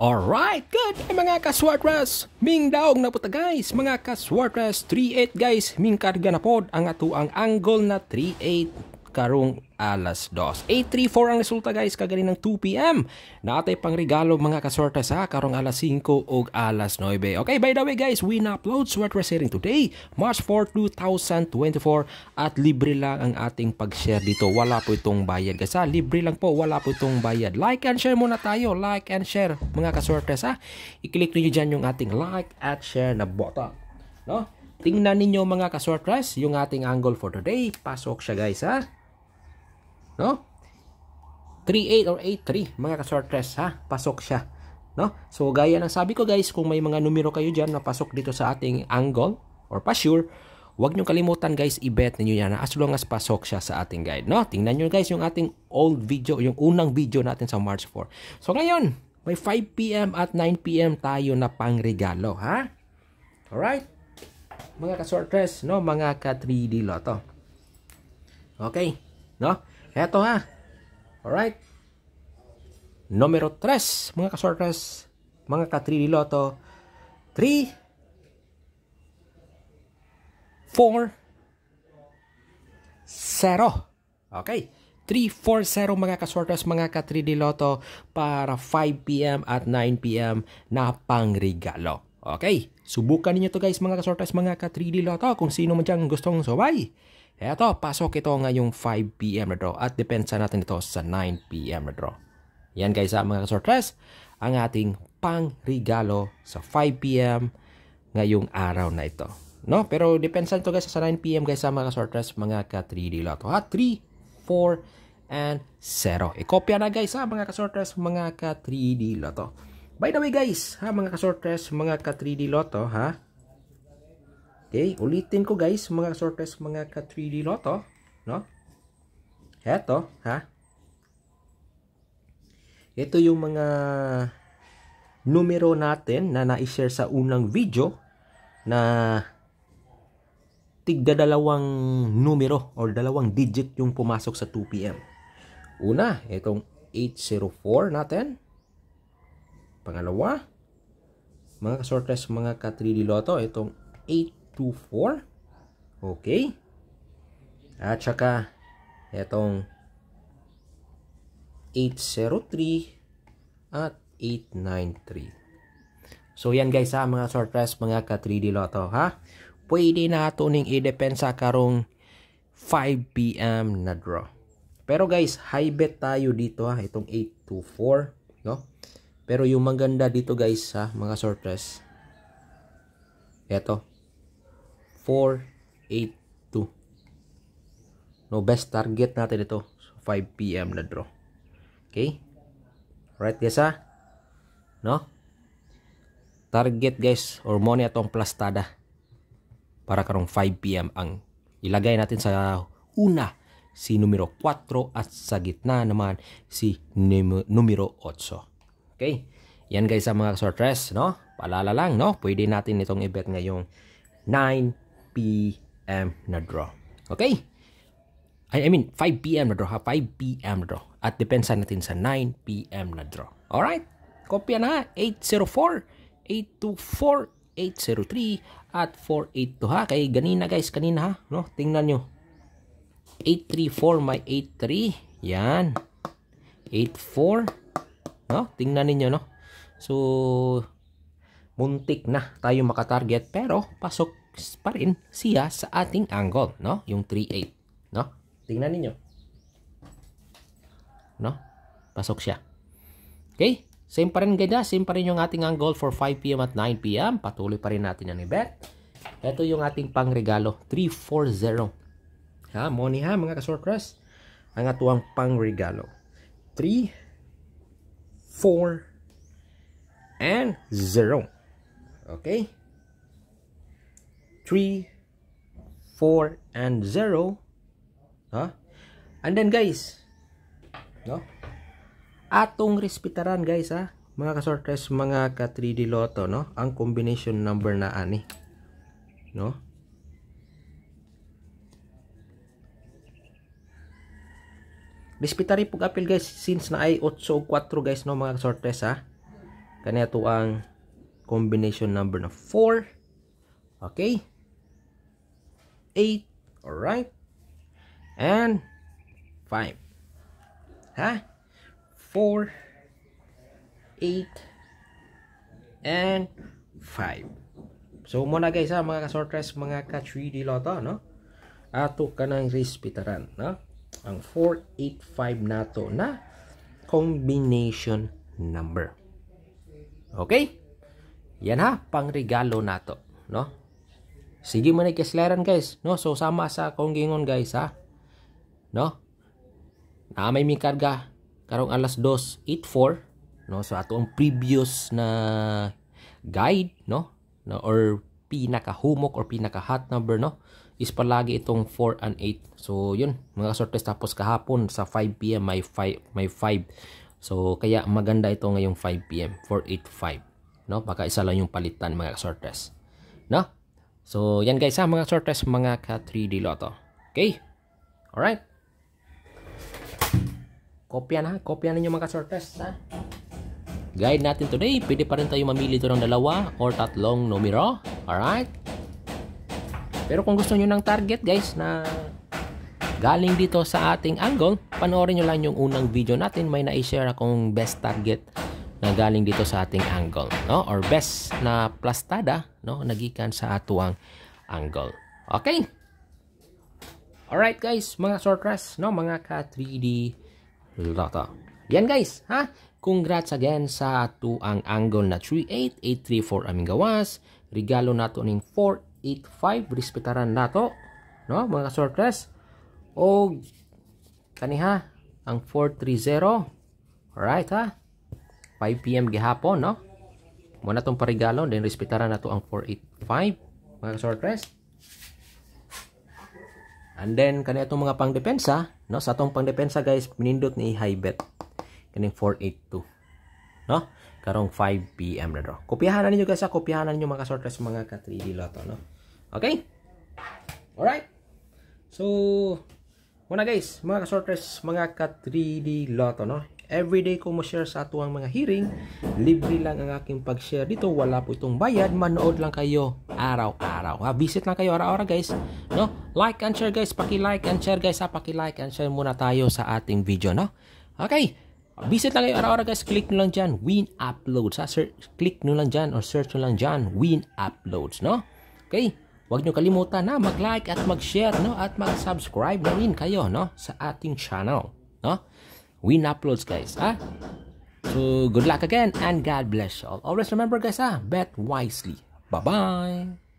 Alright, good eh, mga kaswartras! Ming daog na ta guys, mga kaswartras 3-8 guys, ming karga na pod ang atuang angle na 3-8 karong alas 2. 8.34 ang resulta guys kagani ng 2pm. Natay pang regalo mga kasorta sa karong alas 5 o alas 9. Okay, by the way guys, we na-upload what we're sharing today, March 4, 2024 at libre lang ang ating pag-share dito. Wala po itong bayad guys ha. Libre lang po, wala po itong bayad. Like and share muna tayo. Like and share mga kasorta sa. I-click niyo diyan yung ating like at share na button. No? Tingnan ninyo mga kasortres yung ating angle for today. Pasok siya guys ha no? 38 or 83 mga ka-sortress ha pasok siya no? so gaya ng sabi ko guys kung may mga numero kayo diyan na pasok dito sa ating angle or pasure Huwag niyo kalimutan guys, i-bet niyo yan as long as pasok siya sa ating guide. No? Tingnan niyo guys yung ating old video, yung unang video natin sa March 4. So ngayon, may 5pm at 9pm tayo na pangregalo. Ha? all right Mga ka-sortress no? mga ka 3D loto. Okay? No? Eto ha. Alright. Numero 3, mga kasortres, mga ka-3 loto. 3, 4, 0. Okay. 340 mga kasortas, mga ka-3D Lotto para 5pm at 9pm na pangregalo. Okay, subukan niyo to guys mga kasortas, mga ka-3D Lotto kung sino man dyan gustong subay. Eto, pasok ito ngayong 5pm na draw at depensa natin ito sa 9pm na draw. Yan guys ha, mga kasortres, ang ating pangregalo sa 5pm ngayong araw na ito. No? Pero depensa nito guys sa 9pm guys ha, mga kasortres, mga ka 3D lotto. ha. 3, 4, and 0. Ikopya na guys ha, mga kasortres, mga ka 3D lotto. By the way guys, ha mga kasortres, mga ka 3D lotto, ha Okay, ulitin ko guys, mga sorters, mga ka 3D Lotto, no? Heto, ha? Ito yung mga numero natin na na-share sa unang video na tigda dalawang numero or dalawang digit yung pumasok sa 2 PM. Una, itong 804 natin. Pangalawa, mga kasortes, mga ka 3D Lotto, itong 8 24. Okay. At saka, etong 803 at 893. So, yan guys ha, mga surprise mga ka-3D Lotto ha. Pwede na ito ning idepensa karong 5pm na draw. Pero guys, high bet tayo dito ha, itong 824. No? Pero yung maganda dito guys ha, mga surprise. Ito, 482. No, best target natin ito. So, 5 p.m. na draw. Okay? Right guys ha? Ah? No? Target guys or money atong plastada para karong 5 p.m. ang ilagay natin sa una si numero 4 at sa gitna naman si numero 8. Okay? Yan guys sa mga sortress, no? Paalala lang, no? Pwede natin itong i-bet ngayong 9 p.m. na draw. Okay? I, I mean, 5 p.m. na draw ha. 5 p.m. na draw. At depensa natin sa 9 p.m. na draw. Alright? Kopya na ha? 804, 824, 803, at 482 ha. Kay ganina guys, kanina ha. No? Tingnan nyo. 834 may 83. Yan. 84. No? Tingnan ninyo no. So, muntik na tayo makatarget pero pasok pa rin siya sa ating angle, no? Yung 38, no? Tingnan niyo. No? Pasok siya. Okay? Same pa rin ganda. Same pa rin yung ating angle for 5pm at 9pm. Patuloy pa rin natin ang event. Ito yung ating pangregalo. 340. Ha? Money ha mga kasortras. Ang atuang pangregalo. 3, 4, and 0. Okay? 3, 4, and 0. No? And then guys, no? atong respetaran guys ha, mga kasortres, mga ka 3D loto, no? ang combination number na ani. No? Respetari pug apil guys since na ay 8 o 4 guys no mga kasortres ha. Kaniya to ang combination number na 4. Okay? 8, alright? And 5. Ha? 4, 8, and 5. So, muna guys ha, mga ka-sortress, mga ka-3D loto, no? Ato ka ng respitaran, no? Ang 4, 8, 5 nato na combination number. Okay? Yan ha, pang regalo nato, no? Sige man kislaran guys, no? So sama sa akong gingon guys ha. No? Na may mi karga karong alas 2:84, no? So ato ang previous na guide, no? no? Or pinakahumok or pinaka-hot number, no? Is palagi itong 4 and 8. So yun, mga sortes tapos kahapon sa 5 PM may 5 may 5. So kaya maganda ito ngayong 5 PM, 485, no? Baka isa lang yung palitan mga sortes. No? So, yan guys ha, mga shortest mga ka-3D loto. Okay? Alright? Kopya na, kopya ninyo mga shortest ha. Guide natin today, pwede pa rin tayo mamili ito ng dalawa or tatlong numero. Alright? Pero kung gusto nyo ng target guys na galing dito sa ating angle, panoorin nyo lang yung unang video natin. May na-share akong best target na galing dito sa ating angle no or best na plastada no nagikan sa atuang angle okay all right guys mga sortras no mga ka 3D lata yan guys ha congrats again sa atuang angle na 38834 aming gawas regalo nato ning 485 respetaran nato no mga sortras o kaniha ang 430 right ha 5pm gihapon no muna tong parigalo then respetaran nato ang 485 mga short rest and then kani atong mga pangdepensa no sa atong pangdepensa guys minindot ni high bet kaning 482 no karong 5 pm na do kopyahan na ninyo guys ha kopyahan na ninyo mga short rest mga ka 3D lotto no okay alright so muna guys mga ka short mga ka 3D lotto no Everyday ko mo share sa atuang mga hearing. Libre lang ang aking pag-share dito. Wala po itong bayad. Manood lang kayo araw-araw. Ha? Visit lang kayo araw-araw guys. No? Like and share guys. Paki-like and share guys. Ha? Paki-like and share muna tayo sa ating video. No? Okay. Visit lang kayo araw-araw guys. Click nyo lang dyan. Win uploads. Ha? Search, click nyo lang dyan or search nyo lang dyan. Win uploads. No? Okay. Huwag nyo kalimutan na mag-like at mag-share no at mag-subscribe na rin kayo no sa ating channel no win uploads guys ah so good luck again and God bless you all always remember guys ah bet wisely bye bye